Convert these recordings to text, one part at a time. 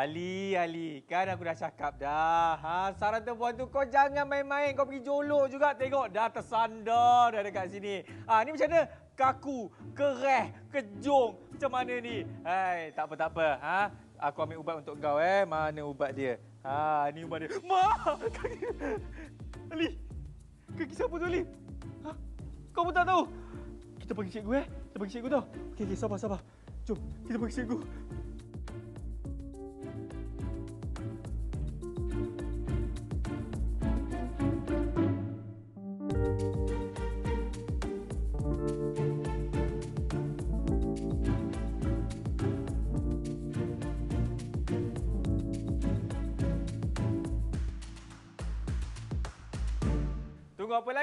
Ali, Ali. Kan aku dah cakap dah. Ha, saran tempuan tu kau jangan main-main. Kau pergi jolok juga. Tengok dah tersandar dah dekat sini. Ha, ni macam mana? Kaku, kereh, kejung. Macam mana ni? Hai, tak apa, tak apa. Ha? Aku ambil ubat untuk kau. eh. Mana ubat dia? Ha, ni ubat dia. Ma! Kaki... Ali! Kaki siapa tu, Ali? Ha? Kau pun tak tahu? Kita pergi cikgu, eh? Kita pergi cikgu tau. Okey, okay, sabar, sabar. Jom, kita pergi cikgu. Okey.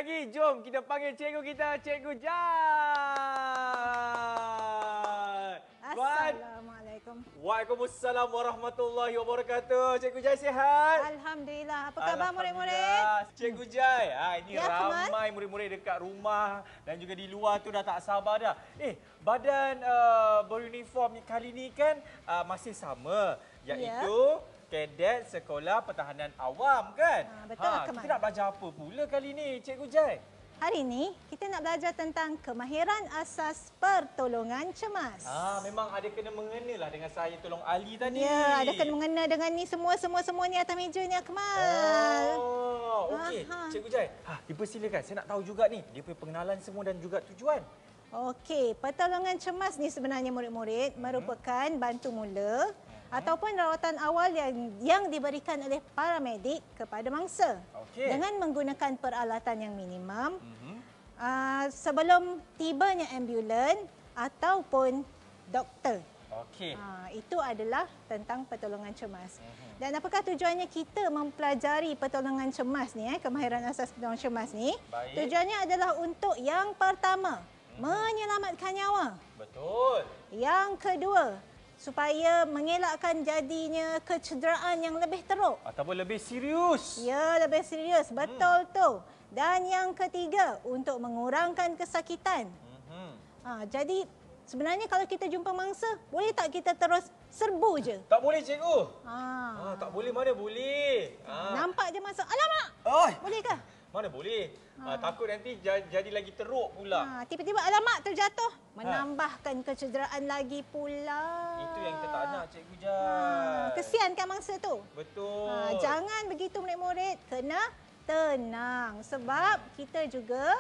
lagi, jom kita panggil cikgu kita, Cikgu Jai. Assalamualaikum. Waalaikumsalam warahmatullahi wabarakatuh. Cikgu Jai sihat? Alhamdulillah. Apa khabar murid-murid? Cikgu Jai, ha, ini ya, ramai murid-murid dekat rumah dan juga di luar tu dah tak sabar dah. Eh, badan uh, beruniform kali ni kan uh, masih sama. Ya. Iaitu... Ya kadet sekolah pertahanan awam kan? Ah, ha, betul lah, ha, Kita nak belajar apa pula kali ini, Cikgu Jai? Hari ini, kita nak belajar tentang kemahiran asas pertolongan cemas. Ah, memang ada kena lah dengan saya tolong Ali tadi. Ya, ada kena mengena dengan ni semua-semua-semua ni atas meja ni, Akmal. Oh, okey. Cikgu Jai, ha, dipersilakan. Saya nak tahu juga ni, dia punya pengenalan semua dan juga tujuan. Okey, pertolongan cemas ni sebenarnya murid-murid hmm. merupakan bantu mula ataupun rawatan awal yang yang diberikan oleh paramedik kepada mangsa okay. dengan menggunakan peralatan yang minimum mm -hmm. uh, sebelum tibanya ambulans ataupun doktor. Okay. Uh, ah, itu adalah tentang pertolongan cemas. Mm -hmm. Dan apakah tujuannya kita mempelajari pertolongan cemas ni eh, kemahiran asas pertolongan cemas ni? Baik. Tujuannya adalah untuk yang pertama mhm. menyelamatkan nyawa. Betul. Yang kedua, supaya mengelakkan jadinya kecederaan yang lebih teruk atau lebih serius. Ya, lebih serius. Betul hmm. tu. Dan yang ketiga untuk mengurangkan kesakitan. Hmm. Ha, jadi sebenarnya kalau kita jumpa mangsa, boleh tak kita terus serbu je? Tak boleh cikgu. Ha. Ha, tak boleh mana boleh. Ha. Nampak je masuk. Alamak. Oh, bolehkah? Mana boleh. Ha. Uh, takut nanti jadi lagi teruk pula. Ha, tiba-tiba ha. alamak terjatuh. Ha. Menambahkan ha. kecederaan lagi pula. Itu yang kita tak nak Cikgu Jan. Ha. Kesian kan mangsa tu. Betul. Ha. Jangan begitu murid-murid. Kena tenang. Sebab kita juga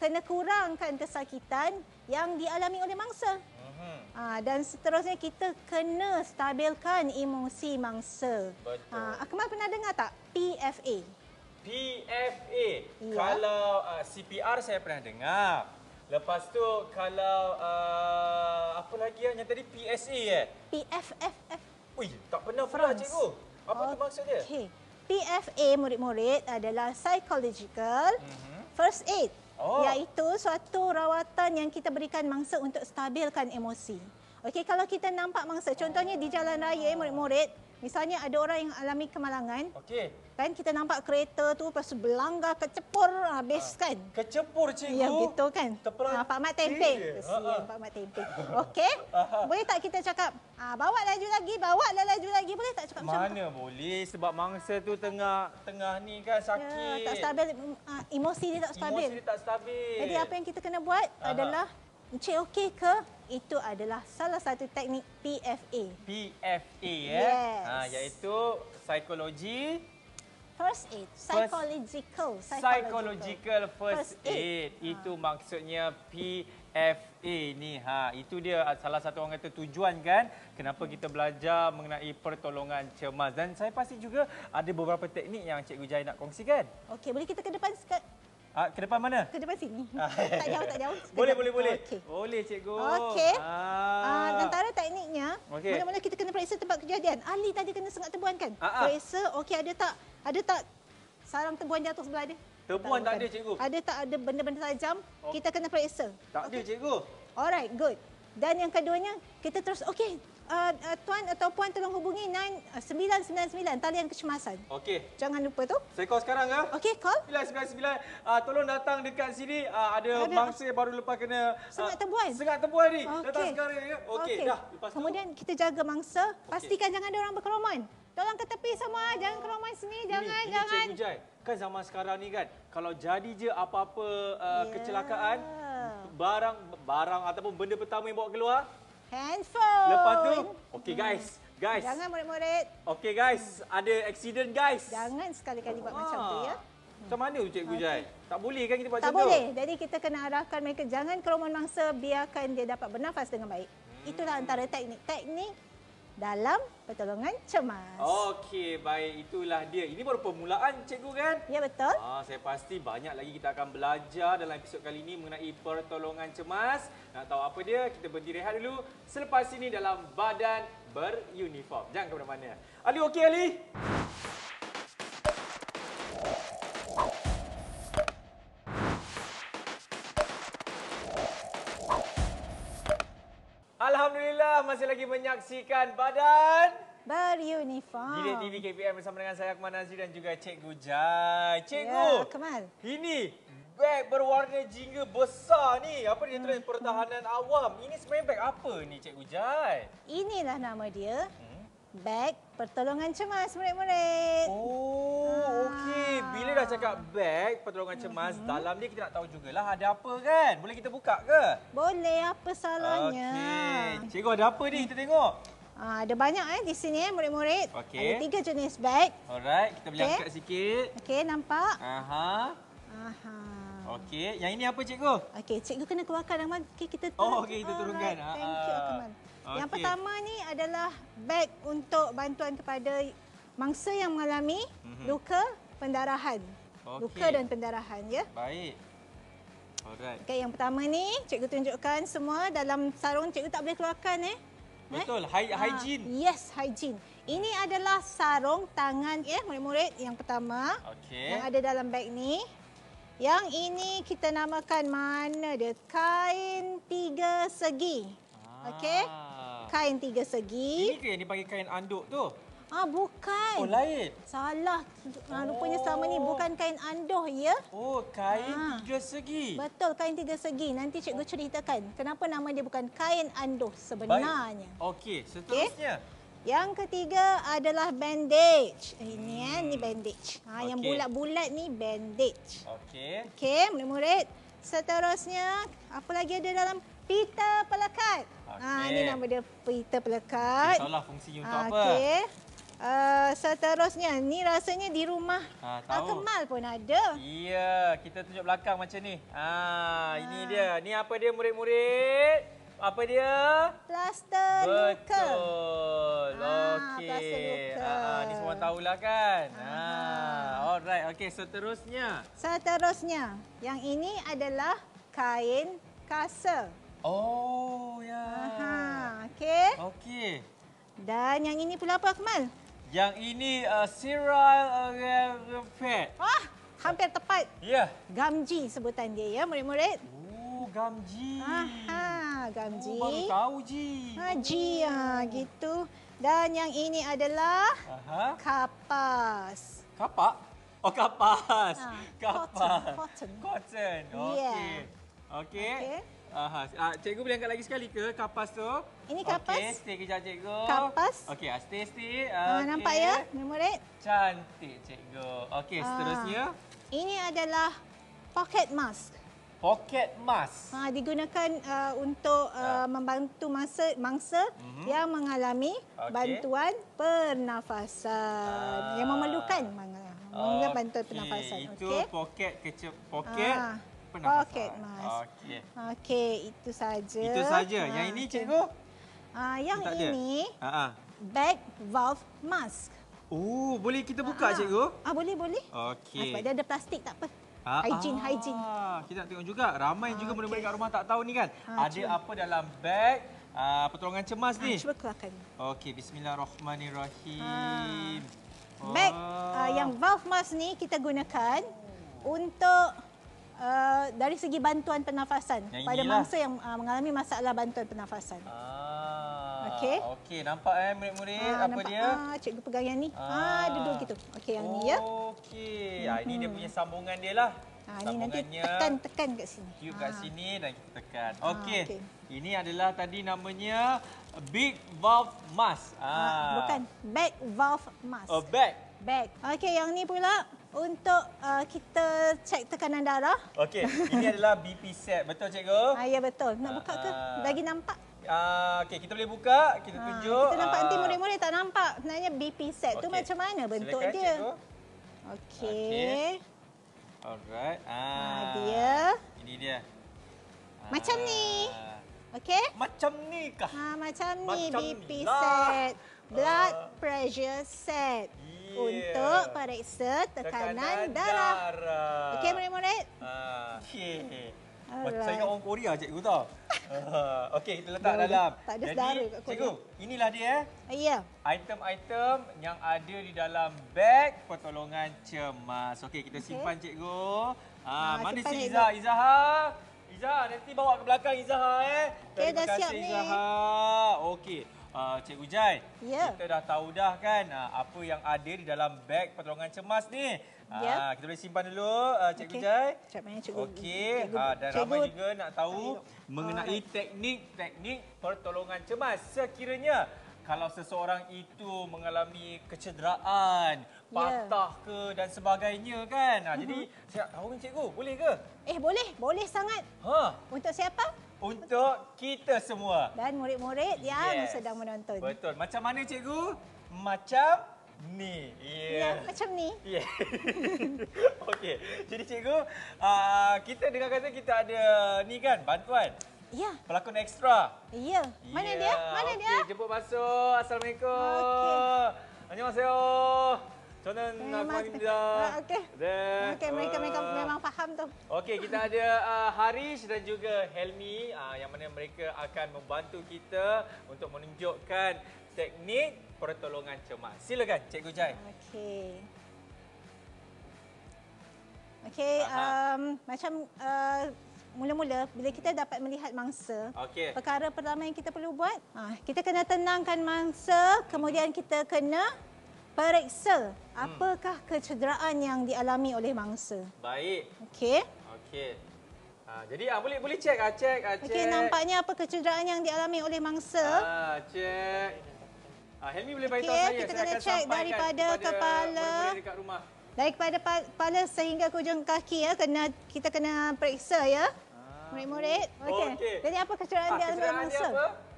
kena kurangkan kesakitan yang dialami oleh mangsa. Mhm. Ha, dan seterusnya kita kena stabilkan emosi mangsa. Ha, Akmal pernah dengar tak PFA? PFA. Ya. Kalau uh, CPR saya pernah dengar. Lepas tu kalau uh, apa lagi yang tadi PSA eh? PFF. Ui, tak pernah pula cikgu. Apa okay. tu maksud dia? Okay. PFA murid-murid adalah psychological mm -hmm. first aid. Oh. Iaitu suatu rawatan yang kita berikan mangsa untuk stabilkan emosi. Okey, kalau kita nampak mangsa, contohnya di jalan raya eh, murid-murid, misalnya ada orang yang alami kemalangan. Okay kan kita nampak kereta tu lepas tu belanggar kecepur habis ha. kan. Kecepur cikgu. Ya gitu kan. Ha, Pak Mat tempe. Ha, ha. Kesian Pak Mat tempe. Okey. Boleh tak kita cakap? Ha, bawa laju lagi, bawa la laju lagi boleh tak cakap Mana macam Mana boleh sebab mangsa tu tengah tengah ni kan ya, sakit. Ya, tak stabil. Ha, emosi dia tak stabil. Emosi dia tak stabil. Jadi apa yang kita kena buat Aha. adalah Encik okey ke? Itu adalah salah satu teknik PFA. PFA, ya? Eh? Yes. Ha, iaitu psikologi first aid, psychological. Psychological, psychological first, first aid. aid. Ha. Itu maksudnya PFA ni. Ha. Itu dia salah satu orang kata tujuan kan. Kenapa hmm. kita belajar mengenai pertolongan cemas. Dan saya pasti juga ada beberapa teknik yang Cikgu Gujai nak kongsikan. Okey, boleh kita ke depan sekejap? Ah, ke depan mana? Ke depan sini. Ah, tak jauh, tak jauh. Sekejap. Boleh, boleh, boleh. Okay. Boleh, cikgu. Okey. Ah. Ah, antara tekniknya, mula-mula okay. kita kena periksa tempat kejadian. Ali tadi kena sengat tebuan kan? Ah, ah. Periksa, okey ada tak? Ada tak sarang tebuan jatuh sebelah dia? Tebuan tak, tak ada, cikgu. Ada tak ada benda-benda tajam? Oh. Kita kena periksa. Tak okay. ada, cikgu. Alright, good. Dan yang keduanya, kita terus, okey, uh, uh, tuan atau puan tolong hubungi 999 eh, talian kecemasan. Okey. Jangan lupa tu. Saya call sekarang ke? Ya? Okey, call. 999 uh, ah, tolong datang dekat sini uh, ada, mangsa baru lepas kena sangat uh, tebuan. Sangat tebuan ni. Okay. Datang sekarang ya. Okey, okay. dah. Lepas Kemudian tu. kita jaga mangsa, pastikan okay. jangan ada orang berkerumun. Tolong ke tepi semua, jangan kerumun sini, jangan ini, ini jangan. Cikgu Jai, kan zaman sekarang ni kan, kalau jadi je apa-apa uh, ah, yeah. kecelakaan barang barang ataupun benda pertama yang bawa keluar handphone. Lepas tu, okey guys. Guys. Jangan murid-murid. Okey guys, ada accident guys. Jangan sekali-kali buat ah. macam tu ya. Macam mana tu Cikgu Jai? Tak boleh kan kita buat macam tu? Tak boleh. Jadi kita kena arahkan mereka jangan kerumun mangsa, biarkan dia dapat bernafas dengan baik. Hmm. Itulah antara teknik. Teknik dalam pertolongan cemas. Okey, baik itulah dia. Ini baru permulaan cikgu kan? Ya betul. Ah, saya pasti banyak lagi kita akan belajar dalam episod kali ini mengenai pertolongan cemas. Nak tahu apa dia? Kita berdiri rehat dulu selepas ini dalam badan beruniform. Jangan ke mana-mana. Ali okey Ali? masih lagi menyaksikan badan beruniform. Di TV KPM bersama dengan saya Akmal Nazri dan juga Cikgu Jai. Ya, Cikgu, ya, Kemal. ini beg berwarna jingga besar ni. Apa dia tulis mhm. pertahanan awam? Ini sebenarnya beg apa ni Cikgu Jai? Inilah nama dia. Hmm. Beg pertolongan cemas murid-murid. Oh, ah. okey. Bila dah cakap beg pertolongan cemas, mm -hmm. dalam dia kita nak tahu juga lah ada apa kan? Boleh kita buka ke? Boleh, apa salahnya? Okey. Cikgu ada apa ni? Kita tengok. Ah, ada banyak eh di sini eh murid-murid. Okay. Ada tiga jenis beg. Alright, kita boleh okay. angkat sikit. Okey, nampak? Aha. Aha. Okey, yang ini apa cikgu? Okey, cikgu kena keluarkan nama. Okey, kita Oh, okey, kita turunkan. Right. Thank you, ah. Akmal. Okay. Yang pertama ni adalah beg untuk bantuan kepada mangsa yang mengalami mhm. luka pendarahan. Okay. Luka dan pendarahan ya. Baik. Alright. Okey, yang pertama ni cikgu tunjukkan semua dalam sarung cikgu tak boleh keluarkan eh. eh? Betul, Hi ah, hygiene. Ha, yes, hygiene. Ini adalah sarung tangan ya, murid-murid yang pertama. Okay. Yang ada dalam beg ni. Yang ini kita namakan mana dia? Kain tiga segi. Ah. Okey kain tiga segi. Ini ke yang dipanggil kain anduk tu? Ah bukan. Oh lain. Salah. Ah, rupanya sama ni bukan kain anduh ya. Oh kain ah. tiga segi. Betul kain tiga segi. Nanti cikgu oh. ceritakan kenapa nama dia bukan kain anduh sebenarnya. Okey, seterusnya. Okay. Yang ketiga adalah bandage. Eh, ini eh, hmm. ni bandage. Ah okay. yang bulat-bulat ni bandage. Okey. Okey, murid-murid. Seterusnya apa lagi ada dalam Pita Pelekat. Okay. Ha, ini nama dia pita Pelekat. Okay, salah fungsinya untuk ha, apa. Okay. Uh, ah, seterusnya, ni rasanya di rumah ha, tahu. Ha, Kemal pun ada. Iya. kita tunjuk belakang macam ni. Ha, ha. Ini dia. Ni apa dia murid-murid? Apa dia? Plaster luka. Betul. Ha, okay. Plaster luka. Ha, ini semua tahulah kan? Ah Ha. Alright, okay, seterusnya. Seterusnya, yang ini adalah kain kasa. Oh, ya. Yeah. Okey. Okey. Dan yang ini pula apa, Akmal? Yang ini uh, Cyril Rampet. Oh, hampir tepat. Ya. Yeah. Gamji sebutan dia, ya, murid-murid. Oh, Gamji. Aha, Gamji. Oh, baru tahu, Ji. Ha, Ji, ya, gitu. Dan yang ini adalah Aha. kapas. Kapak? Oh, kapas. Ha, kapas. Cotton. Cotton. cotton. Okey. Yeah. Okey. Okay. Aha. Uh, cikgu boleh angkat lagi sekali ke kapas tu? Ini kapas. Okey, stay kejap cikgu. Kapas. Okey, uh, stay stay. Ah, okay. Uh, nampak ya, murid? Cantik cikgu. Okey, uh, seterusnya. Ini adalah pocket mask. Pocket mask. Ha, digunakan uh, untuk uh, uh. membantu mangsa, mangsa uh -huh. yang mengalami okay. bantuan pernafasan. Uh. Yang memerlukan mangsa. Okay. bantuan pernafasan. Itu okay. pocket kecil. Pocket. Uh pernah pocket oh, pasang. mask. Okey. Okey, itu saja. Itu saja. Ha, yang ini okay. cikgu? Ah, yang tak ini. Ha -ha. Back valve mask. Oh, boleh kita ah, buka ha cikgu? Ah, boleh, boleh. Okey. Ah, sebab dia ada plastik tak apa. Hygiene, ah, hygiene. Kita nak tengok juga. Ramai ah, juga benda-benda kat rumah tak tahu ni kan. Ah, ada cuman. apa dalam beg ah, pertolongan cemas ah, ni? Cuba keluarkan. Okey, bismillahirrahmanirrahim. Ah. Beg ah, yang oh. valve mask ni kita gunakan untuk Eh, dari segi bantuan pernafasan yang pada inilah. mangsa yang uh, mengalami masalah bantuan pernafasan. Ah. Okey. Okey, nampak eh murid-murid ah, apa nampak. dia? Ah, cikgu pegang yang ni. Ha, ah. ah, duduk gitu. Okey, yang oh, ni ya. Okey. Ah, ini dia punya sambungan dia lah. ah, ini nanti tekan tekan kat sini. Cube kat ah. sini dan kita tekan. Ah, okey. Ah, okay. Ini adalah tadi namanya big valve mask. Ah. bukan, back valve mask. A oh, back. Back. Okey, yang ni pula untuk uh, kita cek tekanan darah. Okey, ini adalah BP set. Betul cikgu? Ah, ya betul. Nak buka ke? Ah. Bagi nampak. Ah, okey, kita boleh buka, kita ah, tunjuk. Kita nampak nanti ah. murid-murid tak nampak. Sebenarnya BP set okay. tu macam mana bentuk Silakan, dia? Okey. Okay. Alright. Ah, ah, dia. Ini dia. Macam ni. Ah. Okey? Macam ni kah? Ah, macam ni macam BP ni. Lah. set. Blood ah. pressure set yeah. untuk periksa tekanan, tekanan darah. darah. Okey, murid-murid? Uh, ah, okay. Saya ingat orang Korea, cikgu tau. Ah, okey, kita letak dalam. Tak ada sedara kat Korea. Cikgu, inilah dia. Eh? Ya. Item-item yang ada di dalam beg pertolongan cemas. Okey, kita okay. simpan cikgu. Ah, ha, ha, mana si Iza? Izaha? Izaha, nanti bawa ke belakang Izaha. Eh. Okey, dah siap ni. Ha? Okey. Uh, Cik Ujai, yeah. kita dah tahu dah kan uh, apa yang ada di dalam beg pertolongan cemas ni. Uh, ah, yeah. Kita boleh simpan dulu uh, Cik okay. Ujai. Eh, Okey, uh, dan Cikgu. ramai juga nak tahu Ayo. mengenai teknik-teknik oh, pertolongan cemas. Sekiranya kalau seseorang itu mengalami kecederaan, ya. patah ke dan sebagainya kan. Uh, mm -hmm. Jadi, mhm. saya tahu kan Cikgu, boleh ke? Eh, boleh. Boleh sangat. Ha. Untuk siapa? untuk kita semua. Dan murid-murid yang sedang menonton. Betul. Macam mana cikgu? Macam ni. Ya, yeah. yeah, macam ni. Yeah. Okey. Jadi cikgu, uh, kita dengar kata kita ada ni kan, bantuan. Ya. Yeah. Pelakon ekstra. Ya. Yeah. Mana yeah. dia? Mana okay. dia? Jemput masuk. Assalamualaikum. Okey. Annyeonghaseyo. Conan dah. Okey. Okey, mereka, eh, mereka memang faham tu. Okey, kita ada uh, ah, Harish dan juga Helmi uh, yang mana mereka akan membantu kita untuk menunjukkan teknik pertolongan cemas. Silakan, Cikgu Jai. Okey. Okey, um, macam uh, mula-mula uh, bila kita dapat melihat mangsa, okay. perkara pertama yang kita perlu buat, uh, kita kena tenangkan mangsa, kemudian kita kena periksa hmm. apakah kecederaan yang dialami oleh mangsa. Baik. Okey. Okey. Ha, jadi ah, boleh boleh check ah check ah check. Okey nampaknya apa kecederaan yang dialami oleh mangsa? Ah check. Ah Helmi boleh bagi okay, tahu saya. Kita kena cek daripada kepala dekat rumah. Daripada kepala sehingga ke hujung kaki ya kena kita kena periksa ya. Ah, Murid-murid. Oh, okey. Oh, okay. Jadi apa kecederaan ah, dialami oleh mangsa? Dia apa?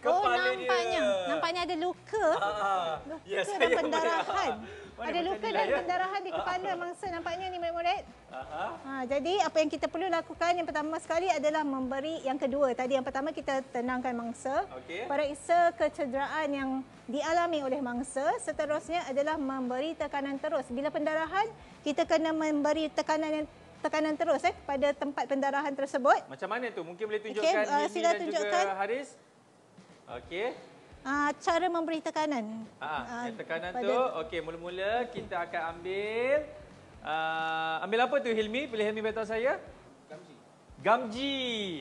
Oh, kepala oh, nampaknya. dia. Nampaknya ada luka. Ah, ah. luka Ah, ya, pendarahan. Ada luka lah dan ya? pendarahan di kepala mangsa nampaknya ni murid-murid. Ha, jadi apa yang kita perlu lakukan yang pertama sekali adalah memberi yang kedua. Tadi yang pertama kita tenangkan mangsa. Okay. Periksa kecederaan yang dialami oleh mangsa. Seterusnya adalah memberi tekanan terus. Bila pendarahan, kita kena memberi tekanan yang tekanan terus eh, kepada tempat pendarahan tersebut. Macam mana tu? Mungkin boleh tunjukkan okay, uh, eh, sila tunjukkan. Haris. Okey. Uh, cara memberi tekanan. Ah, uh, tekanan tu. Okey, mula-mula okay. kita akan ambil uh, ambil apa tu Hilmi? Pilih Hilmi betul saya. Gamji. Gamji.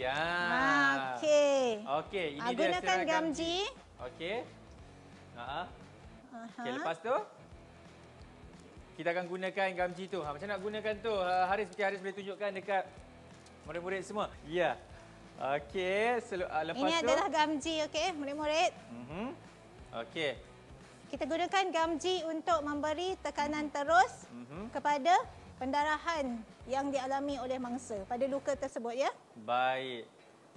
Ah. Okey. Okey, ini uh, gunakan dia gunakan gamji. gamji. Okey. Ha ah. Okey, lepas tu kita akan gunakan gamji tu. Ha, macam nak gunakan tu? Haris, Haris boleh tunjukkan dekat murid-murid semua. Ya. Yeah. Okey, selu- ah, lepas Ini tu. adalah gamji, okey, murid-murid. Mm-hmm. Okey. Kita gunakan gamji untuk memberi tekanan mm-hmm. terus mm-hmm. kepada pendarahan yang dialami oleh mangsa pada luka tersebut, ya. Baik.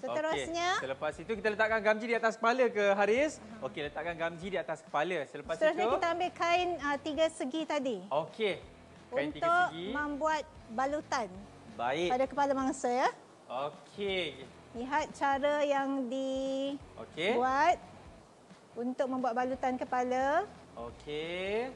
Seterusnya. Okay. Selepas itu, kita letakkan gamji di atas kepala ke, Haris? Uh-huh. Okey, letakkan gamji di atas kepala. Selepas Seterusnya, itu. Seterusnya, kita ambil kain uh, tiga segi tadi. Okey. Kain untuk tiga segi. Untuk membuat balutan. Baik. Pada kepala mangsa, ya. Okey. Lihat cara yang dibuat okay. untuk membuat balutan kepala. Okey.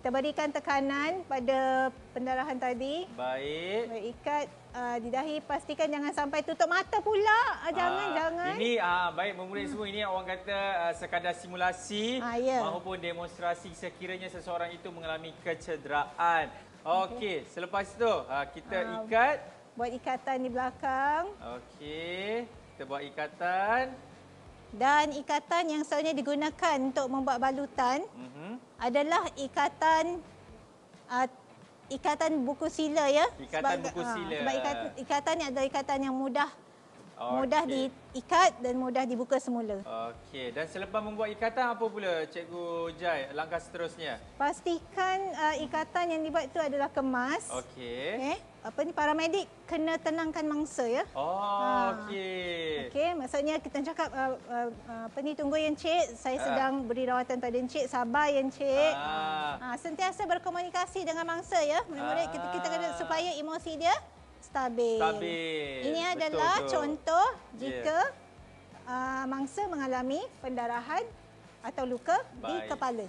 Kita berikan tekanan pada pendarahan tadi. Baik. Baik ikat uh, ah, di dahi. Pastikan jangan sampai tutup mata pula. Ah, ah, jangan, uh, jangan. Ini uh, baik memulai hmm. semua. Ini orang kata uh, sekadar simulasi uh, yeah. mahupun demonstrasi sekiranya seseorang itu mengalami kecederaan. Okey, okay. selepas itu uh, kita uh, ikat. Buat ikatan di belakang. Okey. Kita buat ikatan. Dan ikatan yang selalunya digunakan untuk membuat balutan mm -hmm. adalah ikatan uh, ikatan buku sila. ya. Ikatan sebab, buku ah, sila. sebab ikatan, ikatan ini adalah ikatan yang mudah Okay. Mudah diikat dan mudah dibuka semula. Okey. Dan selepas membuat ikatan apa pula Cikgu Jai langkah seterusnya? Pastikan uh, ikatan yang dibuat itu adalah kemas. Okey. Eh, apa ni paramedik kena tenangkan mangsa ya. Oh, ha. okey. Okey, maksudnya kita cakap uh, uh, uh, apa ni tunggu yang Cik, saya uh. sedang beri rawatan pada Encik, sabar yang Cik. Uh. Uh, sentiasa berkomunikasi dengan mangsa ya. Murid-murid uh. kita kita kena supaya emosi dia stabil. stabil. Ini adalah Betul contoh jika yeah. uh, mangsa mengalami pendarahan atau luka Baik. di kepala.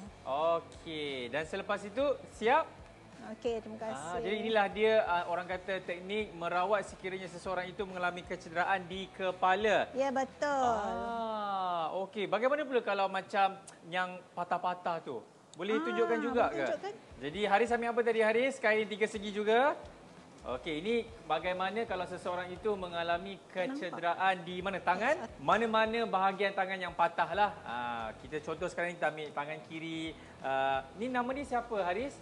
Okey, dan selepas itu siap? Okey, terima ah, kasih. Ah, jadi inilah dia uh, orang kata teknik merawat sekiranya seseorang itu mengalami kecederaan di kepala. Ya, betul. Ah, Okey, bagaimana pula kalau macam yang patah-patah tu? Boleh ah, tunjukkan juga ke? Tunjukkan. Jadi Haris ambil apa tadi Haris? Kain tiga segi juga. Okey, ini bagaimana kalau seseorang itu mengalami kecederaan di mana tangan? Mana-mana bahagian tangan yang patah lah. Ha, kita contoh sekarang kita ambil tangan kiri. Ini ha, nama ni siapa Haris?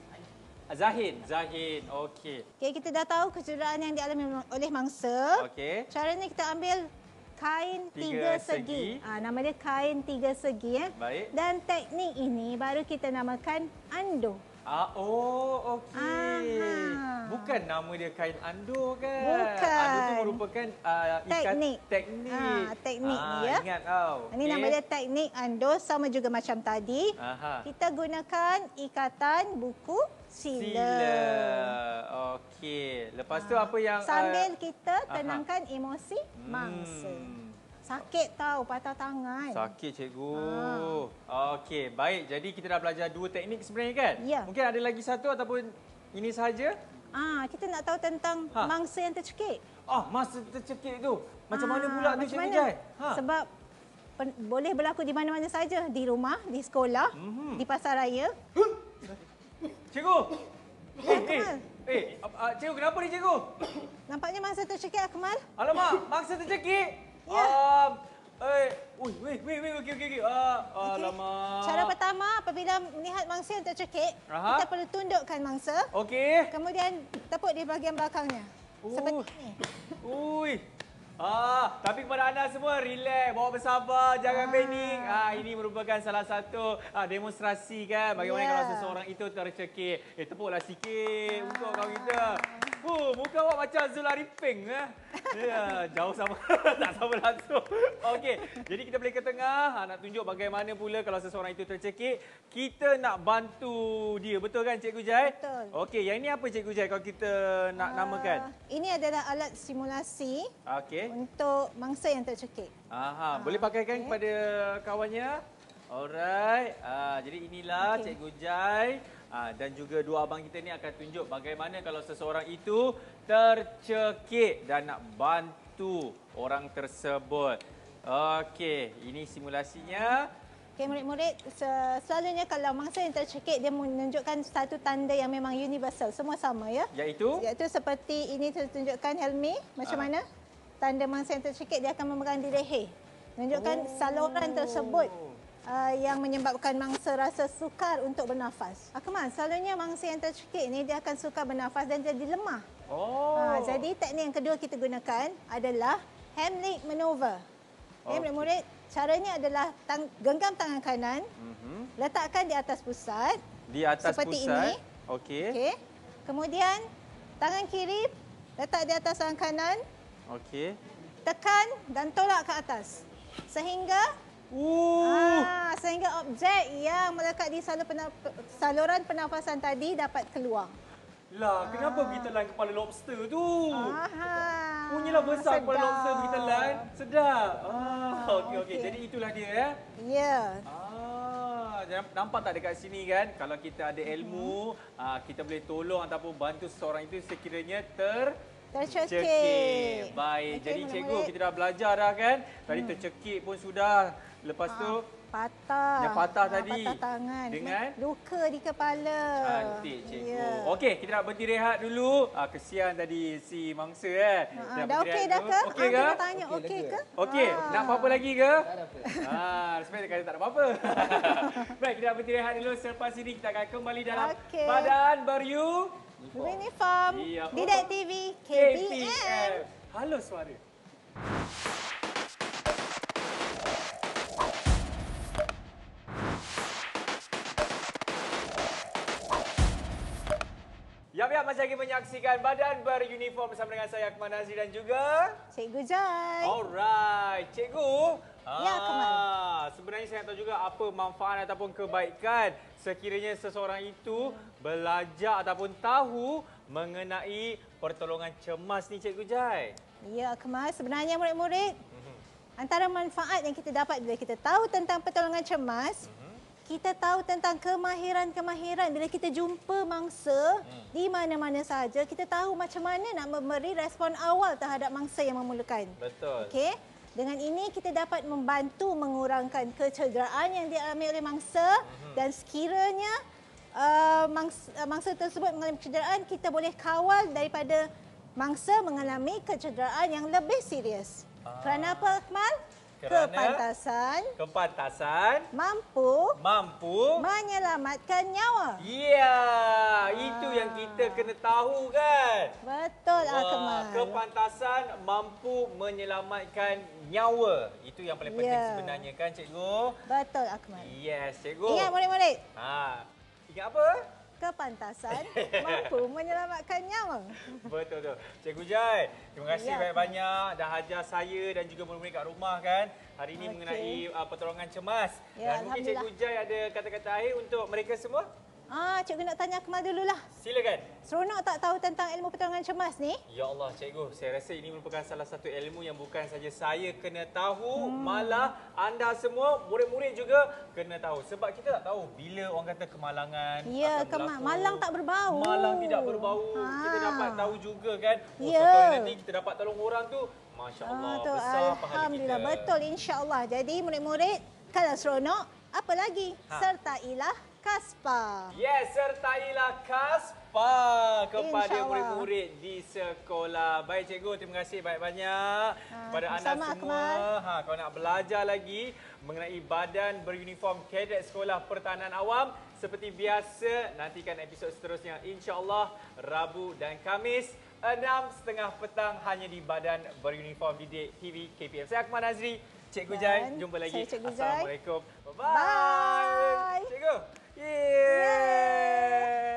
Zahid. Zahid, okey. Okey, kita dah tahu kecederaan yang dialami oleh mangsa. Okey. Caranya kita ambil kain tiga, tiga segi. segi. Ha, nama dia kain tiga segi. Eh. Baik. Dan teknik ini baru kita namakan andung. Ah, oh, okey. Bukan nama dia kain andur kan? Bukan. Andur tu merupakan uh, teknik. Teknik. Ha, teknik ha, ya. Ingat tau. Ini okay. nama dia teknik andur sama juga macam tadi. Aha. Kita gunakan ikatan buku sila. Sila. Okey. Lepas ha. tu apa yang... Sambil uh, kita tenangkan aha. emosi mangsa. Hmm. Sakit tau patah tangan. Sakit cikgu. Ha. Okey, baik. Jadi kita dah belajar dua teknik sebenarnya kan? Ya. Mungkin ada lagi satu ataupun ini sahaja? Ah, ha, kita nak tahu tentang ha. mangsa yang tercekik. Oh, mangsa tercekik tu. Macam ha, mana ah, pula tu cikgu Jai? Ha. Sebab boleh berlaku di mana-mana saja, di rumah, di sekolah, mm -hmm. di pasar raya. Cikgu. Eh, eh, eh. Eh, cikgu kenapa ni cikgu? Nampaknya mangsa tercekik Akmal. Alamak, mangsa tercekik. Ya. Um, eh, wui, wui, wui, wui, okey, okey, okey. Ah, alamak. Cara pertama, apabila melihat mangsa yang tercekik, Aha. kita perlu tundukkan mangsa. Okey. Kemudian, tepuk di bahagian belakangnya. Uh. Seperti ini. Ui. Ah, tapi kepada anda semua, relax, bawa bersabar, jangan ah. panik. Ah, ini merupakan salah satu ah, demonstrasi kan bagaimana yeah. kalau seseorang itu tercekik. Eh, tepuklah sikit ah. untuk kau kita. Oh, muka awak macam Zula Ripping eh. Ya, jauh sama tak sama langsung. Okey, jadi kita balik ke tengah. Ha, nak tunjuk bagaimana pula kalau seseorang itu tercekik, kita nak bantu dia. Betul kan Cikgu Jai? Betul. Okey, yang ini apa Cikgu Jai kalau kita nak uh, namakan? Ini adalah alat simulasi okay. untuk mangsa yang tercekik. Aha, uh, boleh pakai kan okay. kepada kawannya? Alright. Uh, jadi inilah okay. Cikgu Jai. Ah, dan juga dua abang kita ni akan tunjuk bagaimana kalau seseorang itu tercekik dan nak bantu orang tersebut. Okey, ini simulasinya. Okey, murid-murid, selalunya kalau mangsa yang tercekik, dia menunjukkan satu tanda yang memang universal. Semua sama, ya? Iaitu? Iaitu seperti ini tertunjukkan Helmi. Macam Aa. Ah. mana? Tanda mangsa yang tercekik, dia akan memegang di leher. Menunjukkan oh. saluran tersebut uh, yang menyebabkan mangsa rasa sukar untuk bernafas. Akman, ah, selalunya mangsa yang tercekik ini dia akan suka bernafas dan jadi lemah. Oh. Uh, jadi teknik yang kedua kita gunakan adalah Hamlet Maneuver. Eh, okay. Hamlet Maneuver, caranya adalah tang- genggam tangan kanan, mm-hmm. letakkan di atas pusat. Di atas seperti pusat. Seperti ini. Okey. Okay. Kemudian, tangan kiri letak di atas tangan kanan. Okey. Tekan dan tolak ke atas. Sehingga Uh. Ah, sehingga objek yang melekat di saluran pernafasan tadi dapat keluar. Lah, kenapa kita ah. telan kepala lobster tu? Aha. Punyalah besar Sedap. kepala lobster pergi telan. Sedap. Ah, ah okey okey. Okay. Jadi itulah dia ya. Ya. Ah, nampak tak dekat sini kan? Kalau kita ada mhm. ilmu, hmm. kita boleh tolong ataupun bantu seseorang itu sekiranya ter tercekik. Baik. Okay, Jadi cikgu kita dah belajar dah kan? Tadi hmm. tercekik pun sudah. Lepas tu ah, patah. Yang patah ah, tadi. Patah tangan. Dengan luka di kepala. Cantik cikgu. Yeah. Okey, kita nak berhenti rehat dulu. Ah kesian tadi si mangsa kan. Ah, dah okey dah ke? Okey ah, ke? Kita tanya okey okay ke? Okey, ah. nak apa-apa lagi ke? Tak ada apa. Ha, ah, tak ada apa-apa. Baik, kita nak berhenti rehat dulu. Selepas ini kita akan kembali dalam okay. badan baru. Uniform. Didak TV KPM. KPM. Halo suara. masih lagi menyaksikan badan beruniform bersama dengan saya Akmal Nazri dan juga Cikgu Joy. Alright, Cikgu. Ya, Akmal. Ah, sebenarnya saya nak tahu juga apa manfaat ataupun kebaikan sekiranya seseorang itu belajar ataupun tahu mengenai pertolongan cemas ni Cikgu Jai. Ya, Akmal. Sebenarnya murid-murid, mhm. antara manfaat yang kita dapat bila kita tahu tentang pertolongan cemas, kita tahu tentang kemahiran-kemahiran bila kita jumpa mangsa hmm. di mana-mana saja, kita tahu macam mana nak memberi respon awal terhadap mangsa yang memulakan. Betul. Okey. Dengan ini kita dapat membantu mengurangkan kecederaan yang dialami oleh mangsa hmm. dan sekiranya uh, mangsa, uh, mangsa tersebut mengalami kecederaan, kita boleh kawal daripada mangsa mengalami kecederaan yang lebih serius. Ah. apa, Akmal? Kerana kepantasan kepantasan mampu mampu menyelamatkan nyawa. Ya, yeah, itu yang kita kena tahu kan? Betul Akmal. Kepantasan mampu menyelamatkan nyawa. Itu yang paling penting yeah. sebenarnya kan cikgu? Betul Akmal. Yes, cikgu. Ingat murid-murid. Ha. Ingat apa? kepantasan mampu menyelamatkan nyawa. Betul tu. Cikgu Jai, terima kasih ya. banyak-banyak ya. dah ajar saya dan juga murid-murid kat rumah kan. Hari ini okay. mengenai uh, pertolongan cemas. Ya, dan mungkin Cikgu Jai ada kata-kata akhir untuk mereka semua? Ah, cikgu nak tanya Kemal dululah. Silakan. Seronok tak tahu tentang ilmu pertolongan cemas ni? Ya Allah, cikgu. Saya rasa ini merupakan salah satu ilmu yang bukan saja saya kena tahu, hmm. malah anda semua, murid-murid juga kena tahu. Sebab kita tak tahu bila orang kata kemalangan ya, akan kema berlaku. Malang tak berbau. Malang tidak berbau. Ha. Kita ah. dapat tahu juga kan. Oh, ya. Nanti kita dapat tolong orang tu. Masya Allah, ah, besar pahala kita. Alhamdulillah, betul. InsyaAllah. Jadi, murid-murid, kalau seronok, apa lagi? Ha. Sertailah. Kaspa. Yes, sertailah Kaspa kepada murid-murid di sekolah. Baik cikgu, terima kasih banyak-banyak ah, kepada -banyak ha, anda semua. Ha, kalau nak belajar lagi mengenai badan beruniform kadet sekolah pertahanan awam seperti biasa, nantikan episod seterusnya Insyaallah Rabu dan Kamis enam setengah petang hanya di Badan Beruniform Didik TV KPM. Saya Akmal Nazri, Cikgu Jai. Jumpa lagi. Assalamualaikum. Bye-bye. Cikgu. Yeah. yeah.